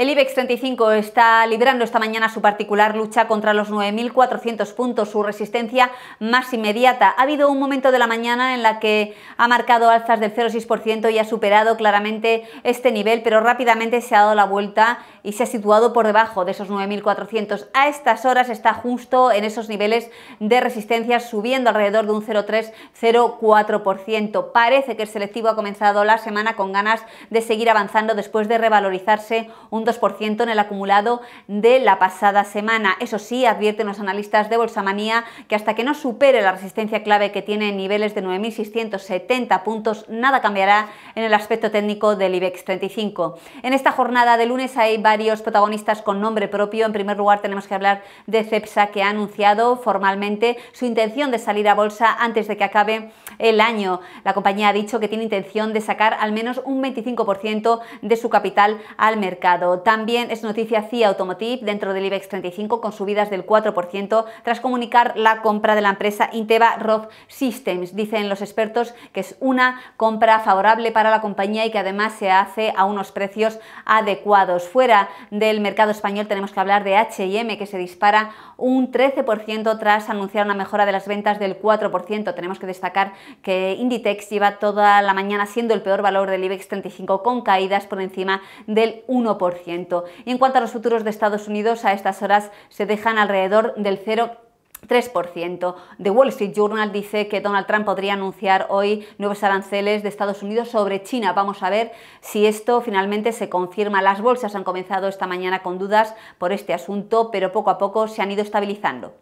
El IBEX 35 está librando esta mañana su particular lucha contra los 9.400 puntos, su resistencia más inmediata. Ha habido un momento de la mañana en la que ha marcado alzas del 0,6% y ha superado claramente este nivel, pero rápidamente se ha dado la vuelta y se ha situado por debajo de esos 9.400. A estas horas está justo en esos niveles de resistencia, subiendo alrededor de un 0,3-0,4%. Parece que el selectivo ha comenzado la semana con ganas de seguir avanzando después de revalorizarse un en el acumulado de la pasada semana. Eso sí, advierten los analistas de Bolsamanía que hasta que no supere la resistencia clave que tiene en niveles de 9.670 puntos, nada cambiará en el aspecto técnico del IBEX 35. En esta jornada de lunes hay varios protagonistas con nombre propio. En primer lugar tenemos que hablar de CEPSA que ha anunciado formalmente su intención de salir a bolsa antes de que acabe el año. La compañía ha dicho que tiene intención de sacar al menos un 25% de su capital al mercado. También es noticia CIA Automotive dentro del IBEX 35 con subidas del 4% tras comunicar la compra de la empresa Inteva Roth Systems. Dicen los expertos que es una compra favorable para la compañía y que además se hace a unos precios adecuados. Fuera del mercado español tenemos que hablar de H&M que se dispara un 13% tras anunciar una mejora de las ventas del 4%. Tenemos que destacar que Inditex lleva toda la mañana siendo el peor valor del IBEX 35 con caídas por encima del 1%. Y en cuanto a los futuros de Estados Unidos, a estas horas se dejan alrededor del 0 3%. The Wall Street Journal dice que Donald Trump podría anunciar hoy nuevos aranceles de Estados Unidos sobre China. Vamos a ver si esto finalmente se confirma. Las bolsas han comenzado esta mañana con dudas por este asunto, pero poco a poco se han ido estabilizando.